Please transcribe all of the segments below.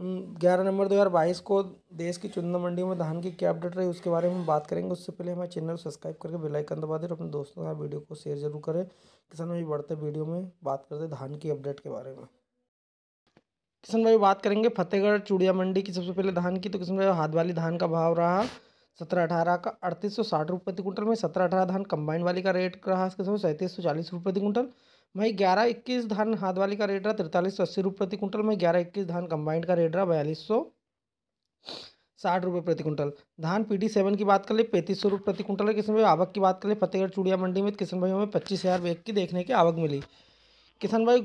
ग्यारह नंबर दो हज़ार बाईस को देश की चुनिंदा मंडियों में धान की क्या अपडेट रही उसके बारे में बात करेंगे उससे पहले हमारे चैनल को सब्सक्राइब करके बेल आइकन दबा दें और अपने दोस्तों के साथ वीडियो को शेयर जरूर करें किसान भाई बढ़ते वीडियो में बात करते धान की अपडेट के बारे में किसान भाई बात करेंगे फतेहगढ़ चूड़िया मंडी की सबसे पहले धान की तो किसान भाई हाथ वाली धान का भाव रहा सत्रह अठारह का अड़तीस सौ साठ रुपये प्रति क्विंटल में सत्रह अठारह धान कंबाइन वाली का रेट रहा इसके समय सैंतीस सौ चालीस रुपये प्रति क्विंटल वहीं ग्यारह इक्कीस धान हाथ वाली का रेट रहा तिरतालीस सौ अस्सी रुपये प्रति कुंटल में ग्यारह इक्कीस धान कंबाइंड का रेट रहा बयालीस सौ साठ रुपये प्रति कुंटल धान पी टी सेवन की बात कर ले पैंतीस सौ रुपये प्रति कुंटल किसान भाई आवक की बात कर ले फतेहगढ़ चूड़िया मंडी में किसान भाई में पच्चीस हज़ार बैग की देखने की आवक मिली किसान भाई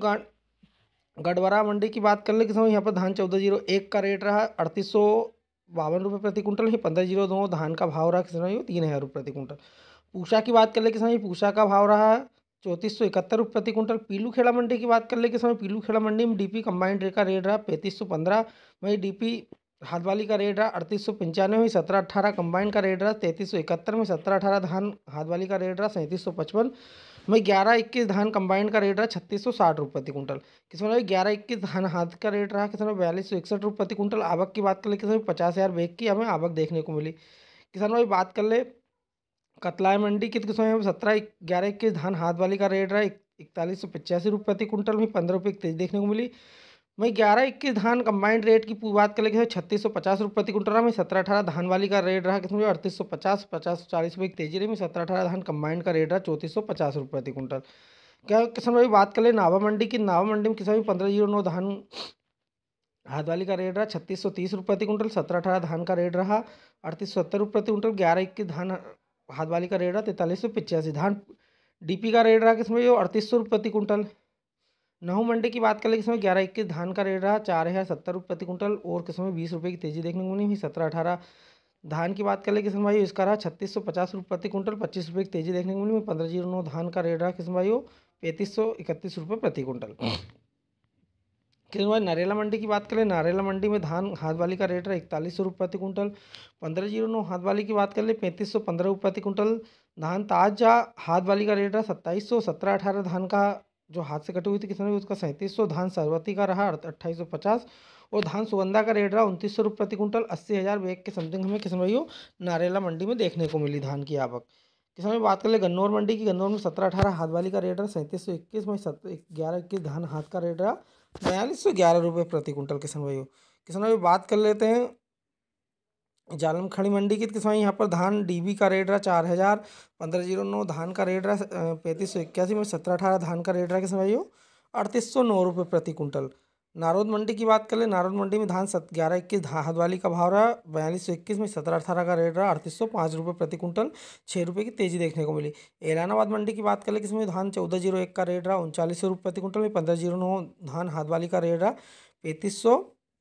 गढ़वारा मंडी की बात कर ले किसान भाई यहाँ पर धान चौदह जीरो एक का रेट रहा अड़तीस सौ बावन रुपये प्रति कुंटल ही पंद्रह जीरो दो धान का भाव रहा किसान भाई तीन हज़ार रुपये प्रति कुंटल पूषा की बात कर ले किसान भाई पूषा का भाव रहा चौंतीस सौ इकहत्तर रुपये प्रति क्विंटल पीलू खेड़ा मंडी की बात कर ले के समय पीलू खेड़ा मंडी में डीपी कंबाइंड रेट का रेट रहा पैंतीस सौ पंद्रह वहीं डीपी हाथवाली का रेट रहा अड़तीस सौ पंचानवे में सत्रह अठारह कंबाइंड का रेट रहा तैंतीस सौ इकहत्तर में सत्रह अठारह धान हाथवाली का रेट रहा सैंतीस सौ पचपन वहीं ग्यारह इक्कीस धान कंबाइंड का रेट रहा छत्तीस सौ साठ रुपये प्रति क्विंटल किसान भाई ग्यारह इक्कीस धान हाथ का रेट रहा किसान बयालीस सौ इकसठ रुपये प्रति क्विंटल आवक की बात कर ले किसान पचास हज़ार बेग की हमें आवक देखने को मिली किसान भाई बात कर ले कतलाय मंडी के समय में सत्रह ग्यारह इक्कीस धान हाथ वाली का रेट रहा इकतालीस सौ पचासी रुपये प्रति कुंटल में पंद्रह रुपये की तेज देखने को मिली वहीं ग्यारह इक्कीस धान कंबाइंड रेट की बात करें लेकिन छत्तीस सौ पचास रुपये प्रति कुंटल रहा में सत्रह अठारह धान वाली का रेट रहा किसमें अड़तीस सौ पचास पचास सौ चालीस रुपये की तेजी रही में सत्रह अठारह धान कंबाइंड का रेट रहा चौंतीस सौ पचास रुपये प्रति कुंटल क्या किसान भाई बात कर ले नावा मंडी की नावा मंडी में किसान पंद्रह जीरो नौ धान हाथ वाली का रेट रहा छत्तीस सौ तीस रुपये प्रति कुंटल सत्रह अठारह धान का रेट रहा अड़तीस सौ सत्तर रुपये प्रति कुंटल ग्यारह इक्कीस धान हाथ वाली का रेट रहा तैंतालीस सौ पचासी धान डीपी का रेट रहा किसमें जो अड़तीस सौ रुपये प्रति कुंटल नहू मंडी की बात कर लें किसमें ग्यारह इक्कीस धान का रेट रहा चार हज़ार सत्तर रुपये प्रति कुंटल और किसमें बीस रुपये की तेजी देखने को मिली सत्रह अठारह धान की बात कर ले किसान भाई इसका रहा छत्तीस सौ पचास रुपये प्रति कुंटल पच्चीस रुपये की तेजी देखने को मिली पंद्रह जीरो नौ धान का रेट रहा किसान भाई पैंतीस सौ इकतीस रुपये प्रति कुंटल कि नारेला मंडी की बात करें नारेला मंडी में धान हाथ वाली का रेट है इकतालीस सौ रुपये प्रति कुंटल पंद्रह जीरो नौ हाथ वाली की बात कर ले पैंतीस सौ पंद्रह रुपये प्रति कुंटल धान ताजा हाथ वाली का रेट है सत्ताईस सौ सत्रह अठारह धान का जो हाथ से कटी हुई थी किसान उसका सैंतीस सौ धान सरवती का रहा अट्ठाईस सौ पचास और धान सुगंधा का रेट रहा उनतीस सौ रुपये प्रति कुंटल अस्सी हज़ार बैग के समथिंग हमें किसान भाइयों नारेला मंडी में देखने को मिली धान की आवक किसान भाई बात कर ले गन्नौर मंडी की गन्नौर में सत्रह अठारह हाथ वाली का रेट रहा सैंतीस सौ इक्कीस में ग्यारह इक्कीस धान हाथ का रेट रहा बयालीस सौ ग्यारह रुपये प्रति कुंटल किसान भाई किसान भाई बात कर लेते हैं जालम खड़ी मंडी की किसान यहाँ पर धान डीबी का रेट रहा चार हज़ार पंद्रह जीरो नौ धान का रेट रहा पैंतीस सौ इक्यासी में सत्रह अठारह धान का रेट रहा किसान भाइयों अड़तीस सौ नौ रुपये प्रति कुंटल नारोद मंडी की बात कर ले नारोद मंडी में धान सत ग्यारह इक्कीस हदवाली का भाव रहा बयालीस सौ इक्कीस में सत्रह अठारह का रेट रहा अड़तीस सौ पाँच रुपये प्रति कुंटल छः रुपये की तेजी देखने को मिली एलानाबाद मंडी की बात कर ले इसमें धान चौदह जीरो एक का रेट रहा उनचालीस सौ रुपये प्रति कुंटल में पंद्रह जीरो नौ धान हदवाली का रेट रहा पैंतीस सौ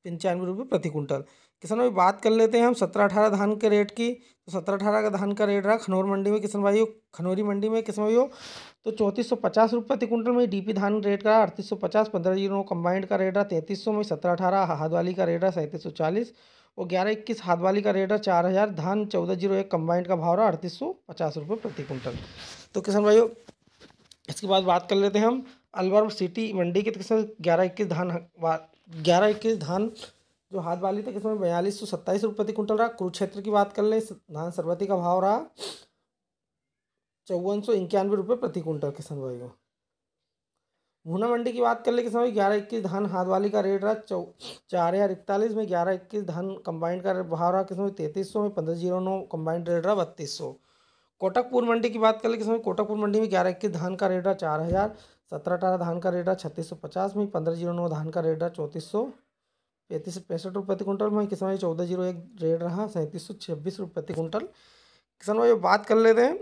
पंचानवे रुपये प्रति कुंटल किसान भाई बात कर लेते हैं हम सत्रह अठारह धान के रेट की तो सत्रह अठारह का धान का रेट रहा खनौर मंडी में किसान हो खनौरी मंडी में किसान हो तो चौंतीस सौ पचास रुपये प्रति क्विंटल में डीपी धान रेट का अड़तीस सौ पचास पंद्रह जीरो कंबाइंड का रेट रहा तैंतीस सौ में सत्रह अठारह हाथ वाली का रेट रहा सैंतीस सौ चालीस और ग्यारह इक्कीस हाथ वाली का रेट रहा चार हज़ार धान चौदह जीरो एक कंबाइंड का भाव रहा अड़तीस सौ पचास रुपये प्रति क्विंटल तो किसान भाई इसके बाद बात कर लेते हैं हम अलवर सिटी मंडी के तो किसान ग्यारह इक्कीस धान ग्यारह इक्कीस धान जो हाथ वाली थी इसमें बयालीस सौ सत्ताईस रुपये प्रति कुंटल रहा कुरुक्षेत्र की बात कर लें धान सरबती का भाव रहा चौवन सौ इक्यानवे रुपये प्रति कुंटल किसान भाई को भूना मंडी की बात कर ले किसान भाई ग्यारह इक्कीस धान हाथ वाली का रेट रहा चौ चार हज़ार इकतालीस में ग्यारह इक्कीस धान कंबाइंड का भाव रहा किसान भाई तैतीस सौ में पंद्रह जीरो नौ कंबाइंड रेट रहा बत्तीस सौ कोटकपुर मंडी की बात कर ले किसान कोटकपुर मंडी में ग्यारह इक्कीस धान का रेट रहा चार हज़ार सत्रह अठारह धान का रेट रहा छत्तीस सौ पचास में पंद्रह जीरो नौ धान का रेट रहा चौंतीस सौ पैंतीस सौ पैंसठ रुपये प्रति कुंटल में किसान भाई चौदह जीरो एक रेट रहा सैंतीस सौ छब्बीस रुपये प्रति कुंटल किसान भाई बात कर लेते हैं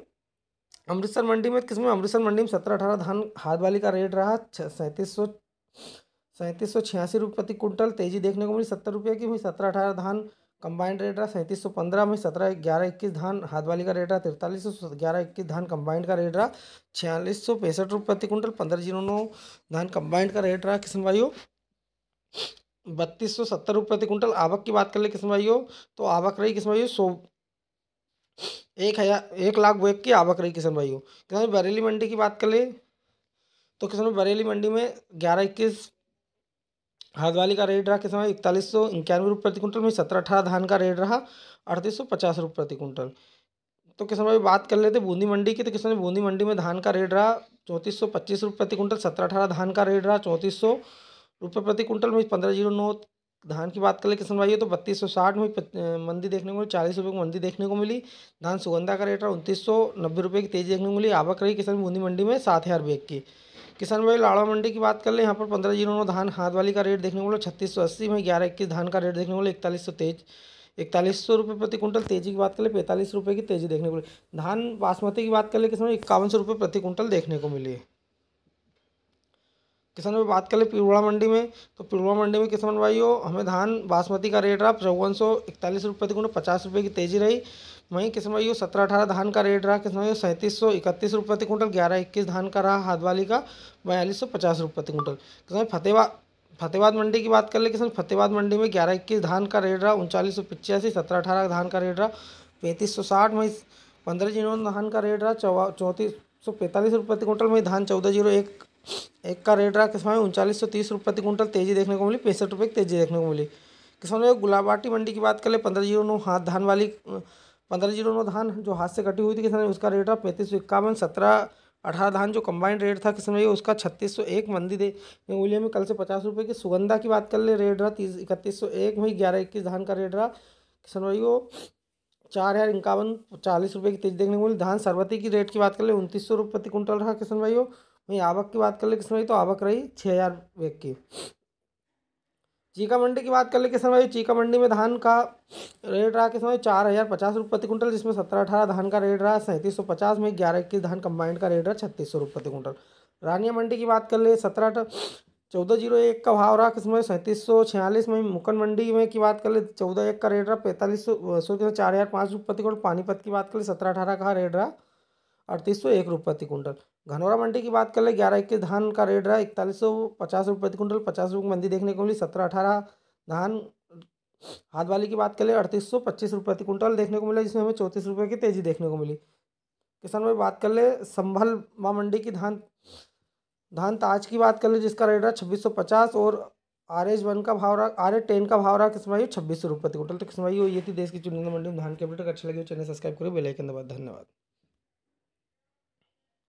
अमृतसर मंडी में किसमें अमृतसर मंडी में सत्रह अठारह धान हाथ वाली का रेट रहा सैंतीस सौ सैंतीस सौ छियासी रुपये प्रति कुंटल तेजी देखने को मिली सत्तर रुपये की वहीं सत्रह अठारह धान कंबाइंड रेट रहा सैंतीस सौ पंद्रह में सत्रह ग्यारह इक्कीस धान हाथ वाली का रेट रहा तिरतालीस सौ ग्यारह इक्कीस धान कंबाइंड का रेट रहा छियालीस सौ पैंसठ रुपये प्रति कुंटल पंद्रह जीरो नौ धान कंबाइंड का रेट रहा किसान भाइयों बत्तीस सौ सत्तर रुपये प्रति कुंटल आवक की बात कर ले किसान भाइयों तो आवक रही किस्म भाइयों सौ एक हज़ार एक लाख बोए की आवक रही किसान भाइयों किसान बरेली मंडी की बात कर ले तो किसान बरेली मंडी में ग्यारह इक्कीस हरदवाली का रेट रहा किसान भाई इकतालीस सौ इक्यानवे रुपये प्रति कुंटल में सत्रह अठारह धान का रेट रहा अड़तीस सौ पचास रुपये प्रति कुंटल तो किसान भाई बात कर लेते बूंदी मंडी की तो किसान बूंदी मंडी में धान का रेट रहा चौंतीस सौ पच्चीस रुपये प्रति कुंटल सत्रह अठारह धान का रेट रहा चौंतीस सौ रुपये प्रति कुंटल में पंद्रह जीरो नौ धान की बात करें किसान भाइयों तो बत्तीस सौ साठ में मंदी देखने को मिली चालीस रुपये की मंदी देखने को मिली धान सुगंधा का रेट रहा उनतीस सौ नब्बे रुपये की तेजी देखने को मिली आवक रही किसान बूंदी मंडी में सात हज़ार बैग की किसान भाई लाड़वा मंडी की बात कर ले यहाँ पर पंद्रह जीरो नौ धान हाथ वाली का रेट देखने को मिला छत्तीस सौ अस्सी में ग्यारह इक्कीस धान का रेट देखने को मिला इकतालीस सौ तेज इकतालीस सौ रुपये प्रति कुंटल तेजी की बात कर ले पैंतालीस रुपये की तेजी देखने को मिली धान बासमती की बात कर ले किसान इक्यावन सौ रुपये प्रति कुंटल देखने को मिली किसान भाई बात कर ले पिरुड़ा मंडी में तो पिरुड़ा मंडी में किसान भाई हो हमें धान बासमती का रेट रहा चौवन सौ इकतालीस रुपये प्रति क्विंटल पचास रुपये की तेज़ी रही वहीं किसान भाई हो सत्रह अठारह धान का रेट रहा किसान भाई सैंतीस सौ इकतीस रुपये प्रति क्विंटल ग्यारह इक्कीस धान का रहा हाथवाली का बयालीस सौ पचास रुपये प्रति क्विंटल किसान भाई फतेहबाद फतेहबाद मंडी की बात कर ले किसान फतेहबाद मंडी में ग्यारह इक्कीस धान का रेट रहा उनचालीस सौ पिचासी सत्रह अठारह धान का रेट रहा पैंतीस सौ साठ वहीं पंद्रह जीरो धान का रेट रहा चौवा चौंतीस सौ पैंतालीस रुपये प्रति क्विंटल वहीं धान चौदह जीरो एक एक का रेट रहा किसान में उनचालीस सौ तीस रुपये प्रति क्विंटल तेजी देखने को मिली पैंसठ रुपये की तेजी देखने को मिली किसान में गुलाबाटी मंडी की बात कर ले पंद्रह जीरो नौ हाथ धान वाली पंद्रह जीरो नौ धान जो हाथ से कटी हुई थी किसान उसका रेट रहा पैंतीस सौ इक्यावन सत्रह अठारह धान जो कंबाइंड रेट था किसान भाई उसका छत्तीस सौ एक मंदी दे उलिया में कल से पचास रुपये की सुगंधा की बात कर ले रेट रहा तीस इकतीस सौ एक में ग्यारह इक्कीस धान का रेट रहा किसान भाई को चार हज़ार इक्यावन चालीस रुपये की तेजी देखने को मिली धान सरबती की रेट की बात कर ले उनतीस सौ रुपये प्रति कुंटल रहा किसान भाई वहीं आवक की बात कर ले किसान भाई तो आवक रही छः हज़ार बैग की चीका मंडी की बात कर ले किसान भाई चीका मंडी में धान का रेट रहा किसान भाई चार हज़ार पचास रुपये प्रति कुंटल जिसमें सत्रह अठारह धान का रेट रहा सैंतीस सौ पचास में ग्यारह इक्कीस धान कंबाइंड का रेट रहा छत्तीस सौ रुपये प्रति कुंटल रानिया मंडी की बात कर ले सत्रह चौदह जीरो एक का भाव रहा किसमें सैंतीस सौ छियालीस में मुकन मंडी में की बात कर ले चौदह एक का रेट रहा पैंतालीस सौ सौ चार हज़ार पाँच रुपये प्रति कुंटल पानीपत की बात कर ले सत्रह अठारह का रेट रहा अड़तीस सौ एक रुपये प्रति कुंटल घनौरा मंडी की बात कर ले ग्यारह इक्कीस धान का रेट रहा इकतालीस सौ पचास रुपये प्रति कुंटल पचास रुपये मंदी देखने को मिली सत्रह अठारह धान हाथ वाली की बात कर ले अड़तीस सौ पच्चीस रुपये प्रति कुंटल देखने को मिला जिसमें हमें चौंतीस रुपये की तेज़ी देखने को मिली किसान भाई बात कर ले संभल माँ मंडी की धान धान ताज की बात कर ले जिसका रेट रहा छब्बीस सौ पचास और आर एच वन का भाव रहा आर एच टेन का भाव रहा किसान भाई छब्बीस सौ रुपये प्रति कुंटल तो किसान भाई ये थी देश की चुनिंदा मंडी में धान के अपडेट अच्छा लगे चैनल सब्सक्राइब करो बेलाइकन दबा धन्यवाद